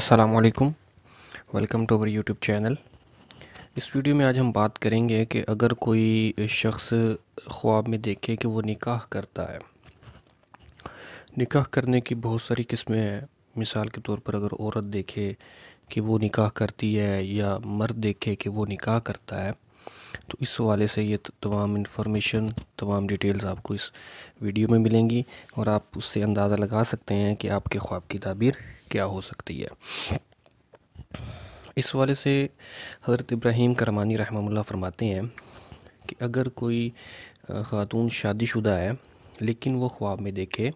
السلام علیکم welcome to our YouTube channel اس ویڈیو میں آج ہم بات کریں گے کہ اگر کوئی شخص خواب میں دیکھے کہ وہ نکاح کرتا ہے نکاح کرنے کی بہت ساری قسمیں ہیں مثال کے طور پر اگر عورت دیکھے کہ وہ نکاح کرتی ہے یا مرد دیکھے کہ وہ نکاح کرتا ہے تو اس حوالے سے یہ تمام انفارمیشن تمام ڈیٹیلز آپ کو اس ویڈیو میں ملیں گی اور آپ اس سے اندازہ لگا سکتے ہیں کہ آپ کے خواب کی تعبیر کیا ہو سکتی ہے اس حوالے سے حضرت ابراہیم کرمانی رحمہ اللہ فرماتے ہیں کہ اگر کوئی خاتون شادی شدہ ہے لیکن وہ خواب میں دیکھے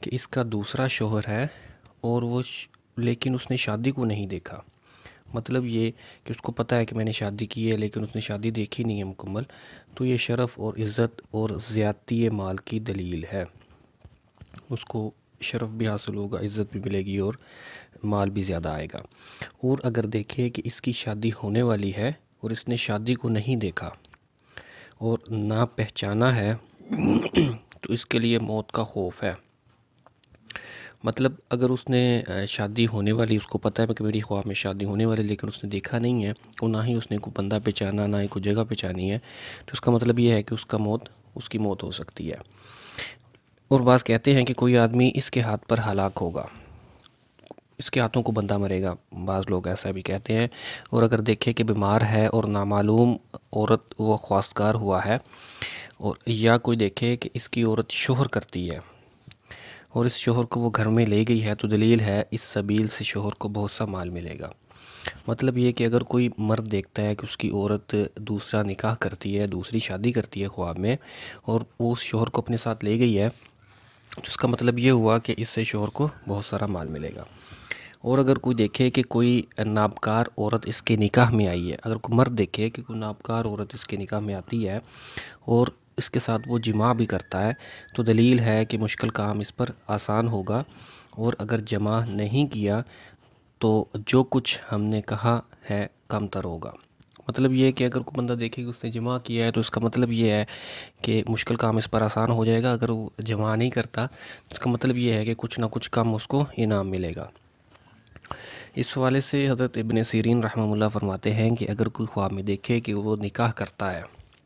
کہ اس کا دوسرا شوہر ہے اور وہ لیکن اس نے شادی کو نہیں دیکھا مطلب یہ کہ اس کو پتہ ہے کہ میں نے شادی کی ہے لیکن اس نے شادی دیکھی نہیں ہے مکمل تو یہ شرف اور عزت اور زیادتی مال کی دلیل ہے اس کو شرف بھی حاصل ہوگا عزت بھی ملے گی اور مال بھی زیادہ آئے گا اور اگر دیکھے کہ اس کی شادی ہونے والی ہے اور اس نے شادی کو نہیں دیکھا اور نہ پہچانا ہے تو اس کے لیے موت کا خوف ہے مطلب اگر اس نے شادی ہونے والی اس کو پتہ ہے کہ میری خواہ میں شادی ہونے والی لیکن اس نے دیکھا نہیں ہے اور نہ ہی اس نے کوئی بندہ پہچانا نہ ہی کوئی جگہ پہچانی ہے تو اس کا مطلب یہ ہے کہ اس کا موت اس کی موت ہو سکتی ہے اور بعض کہتے ہیں کہ کوئی آدمی اس کے ہاتھ پر ہلاک ہوگا اس کے ہاتھوں کو بندہ مرے گا بعض لوگ ایسا بھی کہتے ہیں اور اگر دیکھے کہ بیمار ہے اور نامعلوم عورت وہ خواستگار ہوا ہے اور یا کوئی دیکھے کہ اس کی عورت شوہر کرتی ہے اور اس شوہر کو وہ گھر میں لے گئی ہے تو دلیل ہے اس سبیل سے شوہر کو بہت سا مال ملے گا مطلب یہ کہ اگر کوئی مرد دیکھتا ہے کہ اس کی عورت دوسرا نکاح کرتی ہے دوسری شادی کرتی ہے خواب میں اور وہ اس شوہر کو اپنے ساتھ لے گئی ہے تو اس کا مطلب یہ ہوا کہ اس سے شوہر کو بہت سارا مال ملے گا اور اگر کوئی دیکھے کہ کوئی نابکار عورت اس کے نکاح میں آئی ہے اگر کوئی مرد دیکھے کہ کوئی نابکار عورت اس کے نکاح میں آتی ہے اور اس کے ساتھ وہ جمع بھی کرتا ہے تو دلیل ہے کہ مشکل کام اس پر آسان ہوگا اور اگر جمع نہیں کیا تو جو کچھ ہم نے کہا ہے کم تر ہوگا مطلب یہ ہے کہ اگر کوئی بندہ دیکھے کہ اس نے جمع کیا ہے تو اس کا مطلب یہ ہے کہ مشکل کام اس پر آسان ہو جائے گا اگر وہ جمع نہیں کرتا اس کا مطلب یہ ہے کہ کچھ نہ کچھ کم اس کو انعام ملے گا اس حوالے سے حضرت ابن سیرین رحمہ اللہ فرماتے ہیں کہ اگر کوئی خواب میں دیکھے کہ وہ نکاح کرتا ہے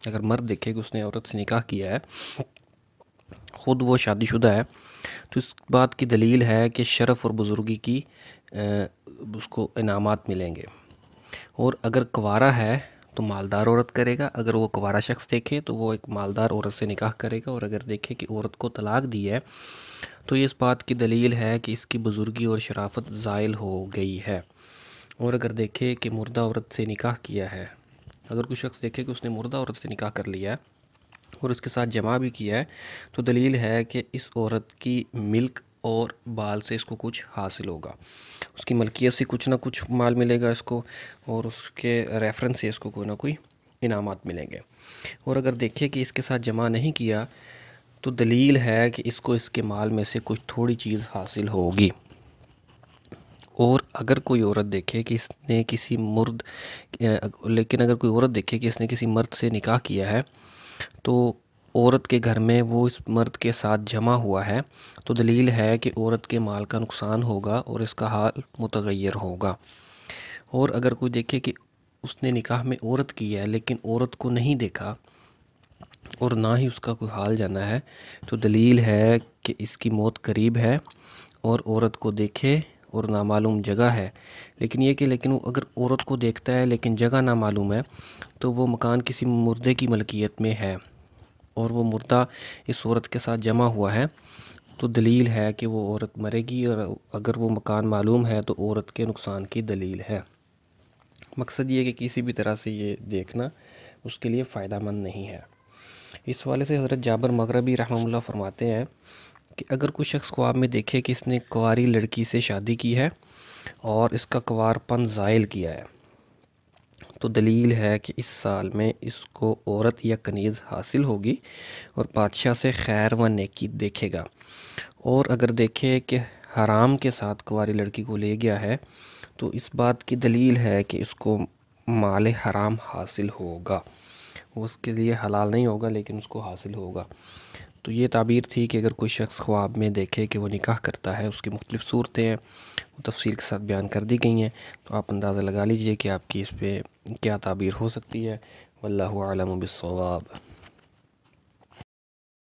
اگر مرد دیکھے کہ اس نے عورت سے نکاح کیا ہے خود وہ شادی شدہ ہے تو اس بات کی دلیل ہے کہ شرف اور بزرگی کی اس کو انعامات ملیں گے اور اگر کوارا ہے تو مالدار عورت کرے گا اگر وہ کوارہ شخص دیکھے تو وہ ایک مالدار عورت سے نکاح کرے گا اور اگر دیکھے کہ عورت کو طلاق دی ہے تو یہ اس بات کی دلیل ہے کہ اس کی بزرگی اور شرافت زائل ہو گئی ہے اور اگر دیکھے کہ مردہ عورت سے نکاح کیا ہے اگر کوئی شخص دیکھے کہ اس نے مردہ عورت سے نکاح کر لیا ہے اور اس کے ساتھ جمع بھی کیا ہے تو دلیل ہے کہ اس عورت کی ملک اور بال سے اس کو کچھ حاصل ہوگا اس کی ملکیت سے کچھ نہ کچھ مال ملے گا اس کو اور اس کے ریفرنس سے اس کو کوئی نہ کوئی انعامات ملیں گے اور اگر دیکھے کہ اس کے ساتھ جمع نہیں کیا تو دلیل ہے کہ اس کو اس کے مال میں سے کچھ تھوڑی چیز حاصل ہوگی اور اگر کوئی عورت دیکھے کہ اس نے کسی مرد لیکن اگر کوئی عورت دیکھے کہ اس نے کسی مرد سے نکاح کیا ہے تو عورت کے گھر میں وہ اس مرد کے ساتھ جمع ہوا ہے تو دلیل ہے کہ عورت کے مال کا نقصان ہوگا اور اس کا حال متغیر ہوگا اور اگر کوئی دیکھے کہ اس نے نکاح میں عورت کی ہے لیکن عورت کو نہیں دیکھا اور نہ ہی اس کا کوئی حال جانا ہے تو دلیل ہے کہ اس کی موت قریب ہے اور عورت کو دیکھے اور نامعلوم جگہ ہے لیکن یہ کہ لیکن وہ اگر عورت کو دیکھتا ہے لیکن جگہ نامعلوم ہے تو وہ مکان کسی مردے کی ملکیت میں ہے اور وہ مردہ اس عورت کے ساتھ جمع ہوا ہے تو دلیل ہے کہ وہ عورت مرے گی اور اگر وہ مکان معلوم ہے تو عورت کے نقصان کی دلیل ہے مقصد یہ کہ کسی بھی طرح سے یہ دیکھنا اس کے لیے فائدہ مند نہیں ہے اس حوالے سے حضرت جابر مغربی رحمہ اللہ فرماتے ہیں کہ اگر کوئی شخص خواب میں دیکھے کہ اس نے کواری لڑکی سے شادی کی ہے اور اس کا کوار پن زائل کیا ہے تو دلیل ہے کہ اس سال میں اس کو عورت یا کنیز حاصل ہوگی اور بادشاہ سے خیر و نیکی دیکھے گا اور اگر دیکھے کہ حرام کے ساتھ کواری لڑکی کو لے گیا ہے تو اس بات کی دلیل ہے کہ اس کو مال حرام حاصل ہوگا وہ اس کے لیے حلال نہیں ہوگا لیکن اس کو حاصل ہوگا تو یہ تعبیر تھی کہ اگر کوئی شخص خواب میں دیکھے کہ وہ نکاح کرتا ہے اس کی مختلف صورتیں ہیں وہ تفصیل کے ساتھ بیان کر دی گئی ہیں تو آپ اندازہ لگا لیجئے کہ آپ کی اس پہ کیا تعبیر ہو سکتی ہے واللہ عالم بالصواب